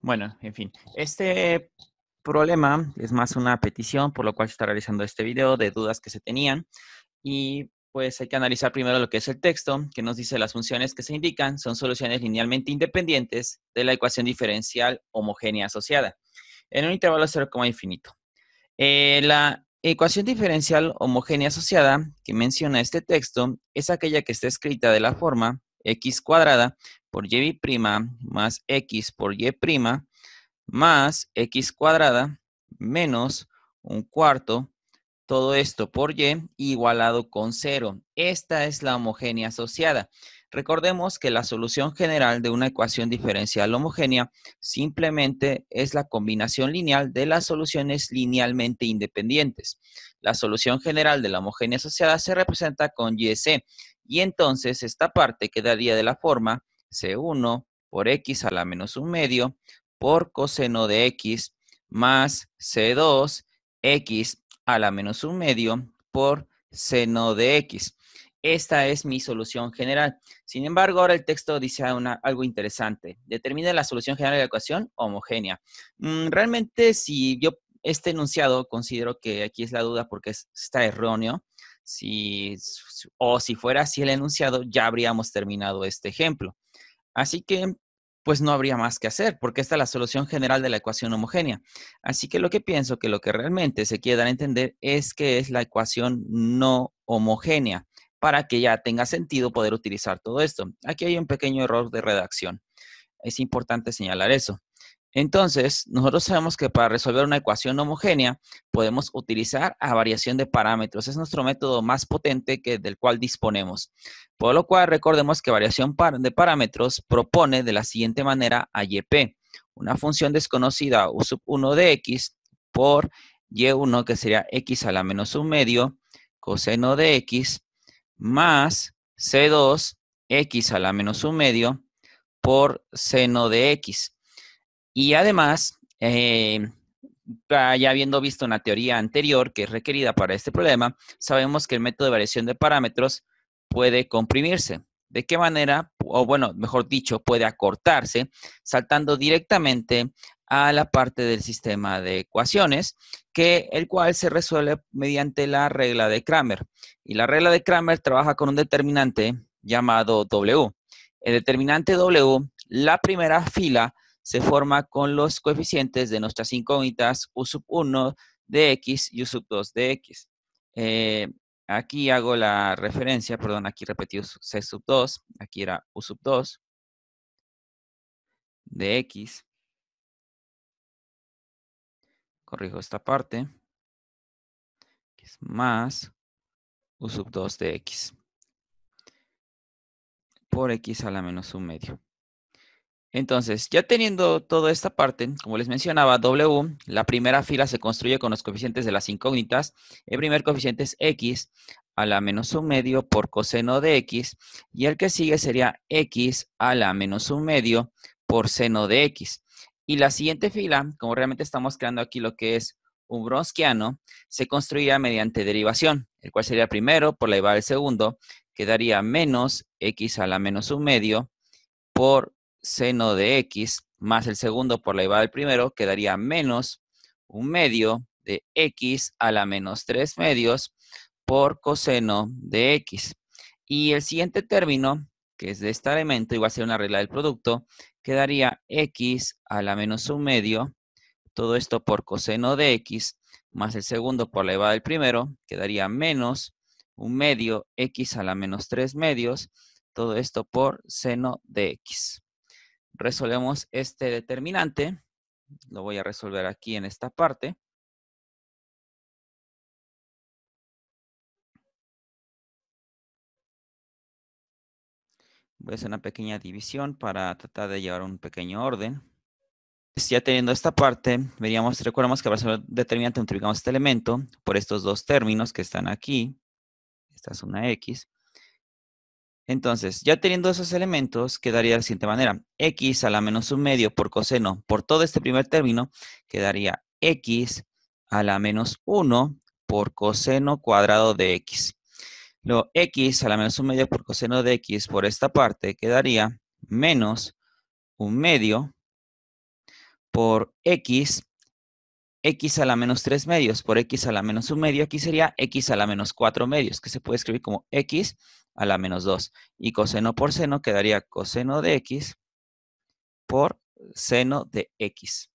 Bueno, en fin, este problema es más una petición, por lo cual se está realizando este video de dudas que se tenían. Y pues hay que analizar primero lo que es el texto, que nos dice las funciones que se indican son soluciones linealmente independientes de la ecuación diferencial homogénea asociada en un intervalo 0, infinito. Eh, la ecuación diferencial homogénea asociada que menciona este texto es aquella que está escrita de la forma x cuadrada por y' más x por y' más x cuadrada menos un cuarto, todo esto por y igualado con cero. Esta es la homogénea asociada. Recordemos que la solución general de una ecuación diferencial homogénea simplemente es la combinación lineal de las soluciones linealmente independientes. La solución general de la homogénea asociada se representa con YC y entonces esta parte quedaría de la forma C1 por X a la menos un medio por coseno de X más C2 X a la menos un medio por seno de X. Esta es mi solución general. Sin embargo, ahora el texto dice algo interesante. Determina la solución general de la ecuación homogénea. Mm, realmente, si yo este enunciado considero que aquí es la duda porque está erróneo. o si fuera así el enunciado, ya habríamos terminado este ejemplo. Así que, pues no habría más que hacer, porque esta es la solución general de la ecuación homogénea. Así que lo que pienso que lo que realmente se quiere dar a entender es que es la ecuación no homogénea, para que ya tenga sentido poder utilizar todo esto. Aquí hay un pequeño error de redacción. Es importante señalar eso. Entonces, nosotros sabemos que para resolver una ecuación homogénea podemos utilizar a variación de parámetros. Es nuestro método más potente que, del cual disponemos. Por lo cual, recordemos que variación de parámetros propone de la siguiente manera a YP, una función desconocida U sub 1 de X por Y1, que sería X a la menos un medio, coseno de X, más C2, X a la menos un medio, por seno de X. Y además, eh, ya habiendo visto una teoría anterior que es requerida para este problema, sabemos que el método de variación de parámetros puede comprimirse. ¿De qué manera? O bueno, mejor dicho, puede acortarse saltando directamente a la parte del sistema de ecuaciones, que el cual se resuelve mediante la regla de Kramer. Y la regla de Kramer trabaja con un determinante llamado W. El determinante W, la primera fila se forma con los coeficientes de nuestras incógnitas u sub 1 de x y u sub 2 de x. Eh, aquí hago la referencia, perdón, aquí repetí c sub 2, aquí era u sub 2 de x. Corrijo esta parte, que es más u sub 2 de x por x a la menos un medio. Entonces, ya teniendo toda esta parte, como les mencionaba, W, la primera fila se construye con los coeficientes de las incógnitas. El primer coeficiente es X a la menos un medio por coseno de X. Y el que sigue sería X a la menos un medio por seno de X. Y la siguiente fila, como realmente estamos creando aquí lo que es un bronskiano, se construía mediante derivación, el cual sería primero por la derivada del segundo, quedaría menos X a la menos un medio por seno de x más el segundo por la elevada del primero, quedaría menos un medio de x a la menos 3 medios por coseno de x. Y el siguiente término, que es de este elemento, y va a ser una regla del producto, quedaría x a la menos un medio, todo esto por coseno de x, más el segundo por la elevada del primero, quedaría menos un medio x a la menos tres medios, todo esto por seno de x. Resolvemos este determinante. Lo voy a resolver aquí en esta parte. Voy a hacer una pequeña división para tratar de llevar un pequeño orden. Ya teniendo esta parte, veríamos, recordemos que para resolver determinante multiplicamos este elemento por estos dos términos que están aquí. Esta es una X. Entonces, ya teniendo esos elementos, quedaría de la siguiente manera. x a la menos un medio por coseno por todo este primer término, quedaría x a la menos 1 por coseno cuadrado de x. Lo x a la menos un medio por coseno de x por esta parte quedaría menos un medio por x x a la menos 3 medios por x a la menos 1 medio, aquí sería x a la menos 4 medios, que se puede escribir como x a la menos 2. Y coseno por seno quedaría coseno de x por seno de x.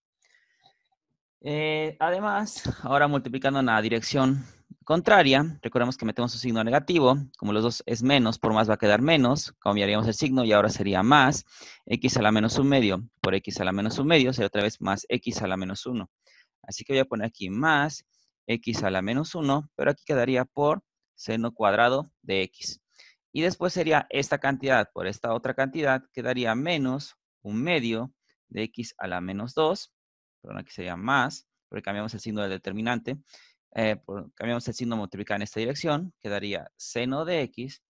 Eh, además, ahora multiplicando en la dirección contraria, recordemos que metemos un signo negativo, como los dos es menos, por más va a quedar menos, cambiaríamos el signo y ahora sería más, x a la menos 1 medio por x a la menos 1 medio, sería otra vez más x a la menos 1 Así que voy a poner aquí más x a la menos 1, pero aquí quedaría por seno cuadrado de x. Y después sería esta cantidad por esta otra cantidad, quedaría menos un medio de x a la menos 2, perdón, aquí sería más, porque cambiamos el signo del determinante, eh, cambiamos el signo multiplicado en esta dirección, quedaría seno de x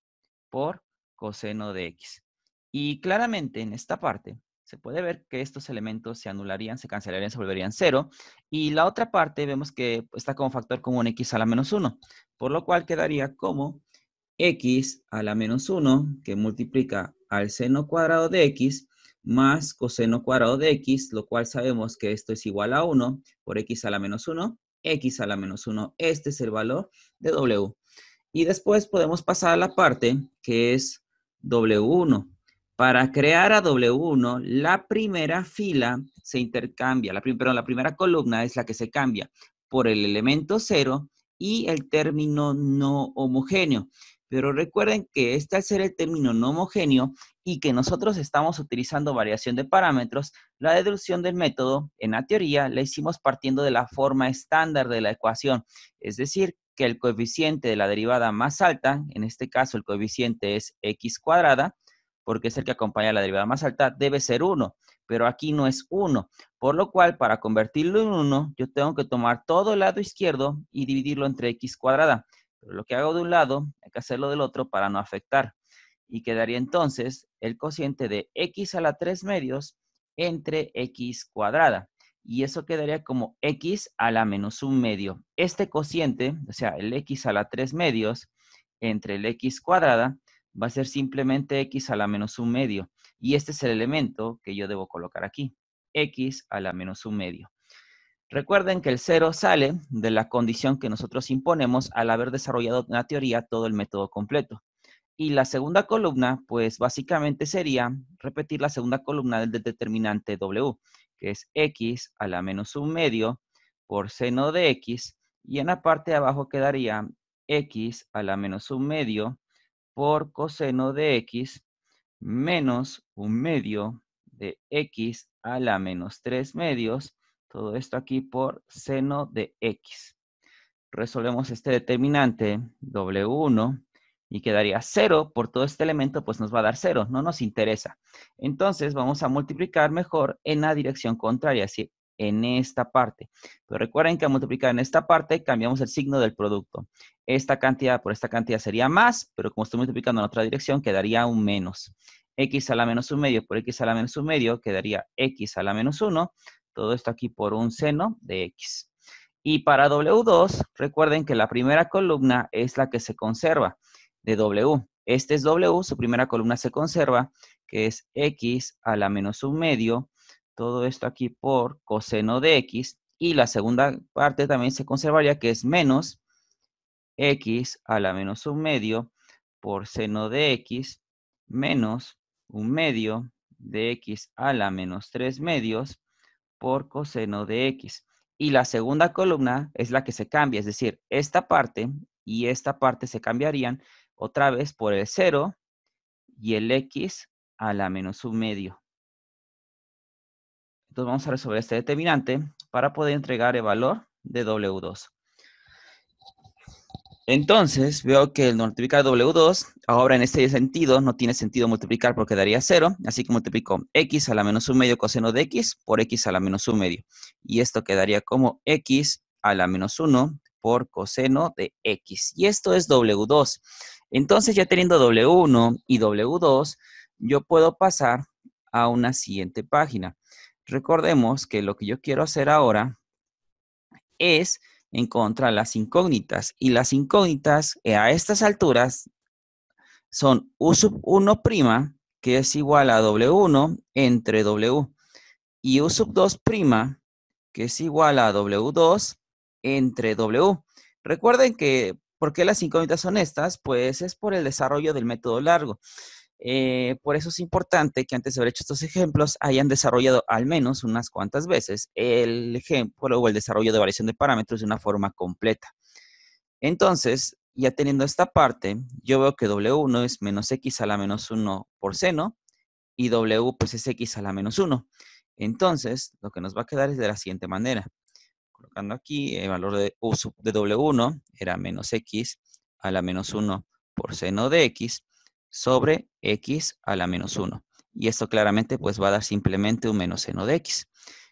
por coseno de x. Y claramente en esta parte se puede ver que estos elementos se anularían, se cancelarían, se volverían cero. Y la otra parte vemos que está como factor común x a la menos 1, por lo cual quedaría como x a la menos 1, que multiplica al seno cuadrado de x, más coseno cuadrado de x, lo cual sabemos que esto es igual a 1 por x a la menos 1, x a la menos 1, este es el valor de w. Y después podemos pasar a la parte que es w1. Para crear a W1, la primera fila se intercambia, la, perdón, la primera columna es la que se cambia por el elemento 0 y el término no homogéneo. Pero recuerden que este al ser el término no homogéneo y que nosotros estamos utilizando variación de parámetros, la deducción del método, en la teoría, la hicimos partiendo de la forma estándar de la ecuación. Es decir, que el coeficiente de la derivada más alta, en este caso el coeficiente es x cuadrada, porque es el que acompaña la derivada más alta, debe ser 1, pero aquí no es 1. Por lo cual, para convertirlo en 1, yo tengo que tomar todo el lado izquierdo y dividirlo entre x cuadrada. Pero lo que hago de un lado, hay que hacerlo del otro para no afectar. Y quedaría entonces el cociente de x a la 3 medios entre x cuadrada. Y eso quedaría como x a la menos 1 medio. Este cociente, o sea, el x a la 3 medios entre el x cuadrada, va a ser simplemente x a la menos un medio. Y este es el elemento que yo debo colocar aquí, x a la menos un medio. Recuerden que el cero sale de la condición que nosotros imponemos al haber desarrollado en la teoría todo el método completo. Y la segunda columna, pues básicamente sería repetir la segunda columna del determinante W, que es x a la menos un medio por seno de x, y en la parte de abajo quedaría x a la menos un medio por coseno de x menos un medio de x a la menos 3 medios, todo esto aquí por seno de x. Resolvemos este determinante, W1, y quedaría 0 por todo este elemento, pues nos va a dar 0, no nos interesa. Entonces vamos a multiplicar mejor en la dirección contraria, así en esta parte. Pero recuerden que al multiplicar en esta parte cambiamos el signo del producto. Esta cantidad por esta cantidad sería más, pero como estoy multiplicando en otra dirección quedaría un menos. x a la menos un medio por x a la menos un medio quedaría x a la menos 1. Todo esto aquí por un seno de x. Y para W2, recuerden que la primera columna es la que se conserva de W. Este es W, su primera columna se conserva, que es x a la menos un medio todo esto aquí por coseno de x y la segunda parte también se conservaría que es menos x a la menos un medio por seno de x menos un medio de x a la menos 3 medios por coseno de x. Y la segunda columna es la que se cambia, es decir, esta parte y esta parte se cambiarían otra vez por el 0 y el x a la menos un medio. Entonces vamos a resolver este determinante para poder entregar el valor de W2. Entonces veo que el multiplicar W2, ahora en este sentido, no tiene sentido multiplicar porque daría 0, así que multiplico X a la menos un medio coseno de X por X a la menos un medio. Y esto quedaría como X a la menos 1 por coseno de X. Y esto es W2. Entonces ya teniendo W1 y W2, yo puedo pasar a una siguiente página. Recordemos que lo que yo quiero hacer ahora es encontrar las incógnitas. Y las incógnitas eh, a estas alturas son U sub 1', que es igual a W1 entre W. Y U sub 2', que es igual a W2 entre W. Recuerden que, ¿por qué las incógnitas son estas? Pues es por el desarrollo del método largo. Eh, por eso es importante que antes de haber hecho estos ejemplos hayan desarrollado al menos unas cuantas veces el ejemplo o el desarrollo de variación de parámetros de una forma completa. Entonces, ya teniendo esta parte, yo veo que W1 es menos X a la menos 1 por seno y W pues es X a la menos 1. Entonces, lo que nos va a quedar es de la siguiente manera. Colocando aquí el valor de U de W1 era menos X a la menos 1 por seno de X sobre x a la menos 1. Y esto claramente pues va a dar simplemente un menos seno de x.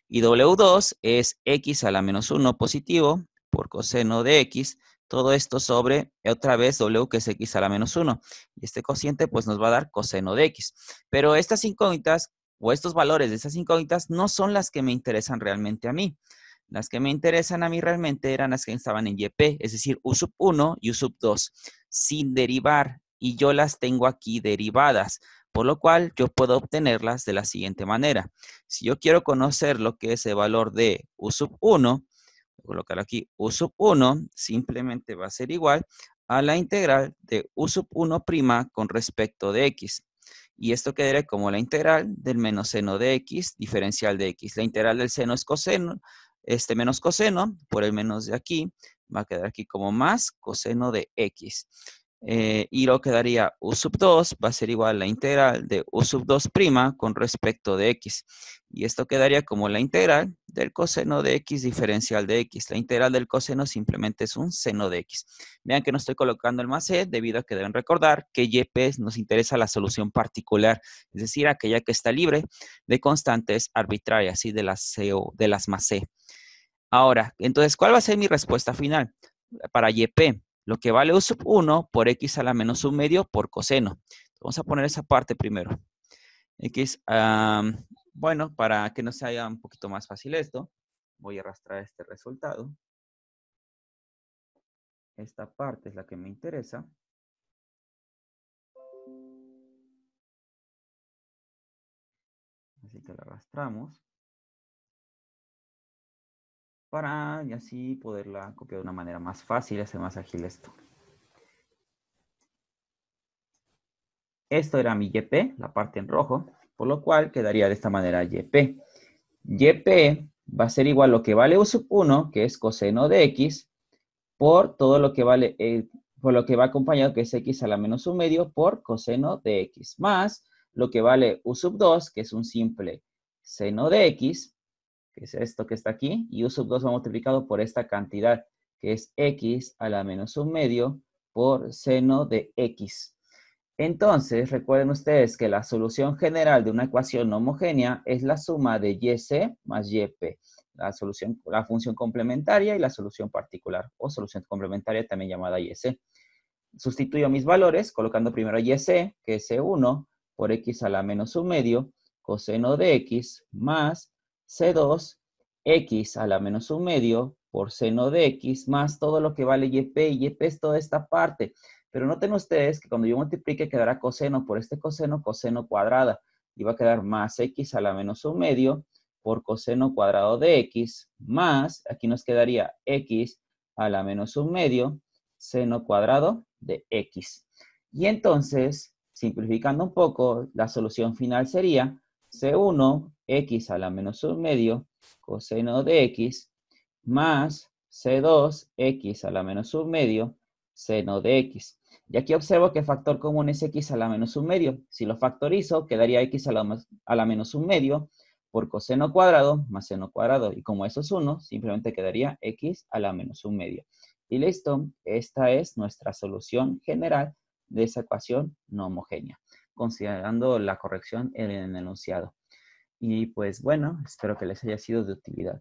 Y W2 es x a la menos 1 positivo por coseno de x. Todo esto sobre otra vez W que es x a la menos 1. Y este cociente pues nos va a dar coseno de x. Pero estas incógnitas o estos valores de estas incógnitas no son las que me interesan realmente a mí. Las que me interesan a mí realmente eran las que estaban en YP, es decir, U sub 1 y U sub 2, sin derivar y yo las tengo aquí derivadas, por lo cual yo puedo obtenerlas de la siguiente manera. Si yo quiero conocer lo que es el valor de U sub 1, voy a colocar aquí, U sub 1 simplemente va a ser igual a la integral de U sub 1' con respecto de X. Y esto quedaría como la integral del menos seno de X, diferencial de X. La integral del seno es coseno, este menos coseno, por el menos de aquí, va a quedar aquí como más coseno de X. Eh, y lo quedaría u sub 2 va a ser igual a la integral de u sub 2 prima con respecto de x. Y esto quedaría como la integral del coseno de x diferencial de x. La integral del coseno simplemente es un seno de x. Vean que no estoy colocando el más e debido a que deben recordar que yp nos interesa la solución particular, es decir, aquella que está libre de constantes arbitrarias y de las, c e de las más c. E. Ahora, entonces, ¿cuál va a ser mi respuesta final para yp? lo que vale u 1 por x a la menos sub medio por coseno. Vamos a poner esa parte primero. X, bueno, para que nos haya un poquito más fácil esto, voy a arrastrar este resultado. Esta parte es la que me interesa. Así que la arrastramos para así poderla copiar de una manera más fácil hacer más ágil esto. Esto era mi YP, la parte en rojo, por lo cual quedaría de esta manera YP. YP va a ser igual a lo que vale U sub 1, que es coseno de X, por todo lo que vale, eh, por lo que va acompañado, que es X a la menos un medio, por coseno de X, más lo que vale U sub 2, que es un simple seno de X, es esto que está aquí, y u sub 2 va multiplicado por esta cantidad, que es x a la menos un medio por seno de x. Entonces, recuerden ustedes que la solución general de una ecuación homogénea es la suma de yc más yp, la, solución, la función complementaria y la solución particular, o solución complementaria también llamada yc. Sustituyo mis valores colocando primero yc, que es 1, e por x a la menos un medio, coseno de x, más C2, x a la menos un medio por seno de x más todo lo que vale yp, y yp es toda esta parte. Pero noten ustedes que cuando yo multiplique quedará coseno por este coseno, coseno cuadrada. Y va a quedar más x a la menos un medio por coseno cuadrado de x más, aquí nos quedaría x a la menos un medio, seno cuadrado de x. Y entonces, simplificando un poco, la solución final sería C1, x a la menos un medio, coseno de x, más C2, x a la menos un medio, seno de x. Y aquí observo que el factor común es x a la menos un medio. Si lo factorizo, quedaría x a la, menos un medio por coseno cuadrado más seno cuadrado. Y como eso es 1, simplemente quedaría x a la menos un medio. Y listo, esta es nuestra solución general de esa ecuación no homogénea considerando la corrección en el enunciado. Y pues bueno, espero que les haya sido de utilidad.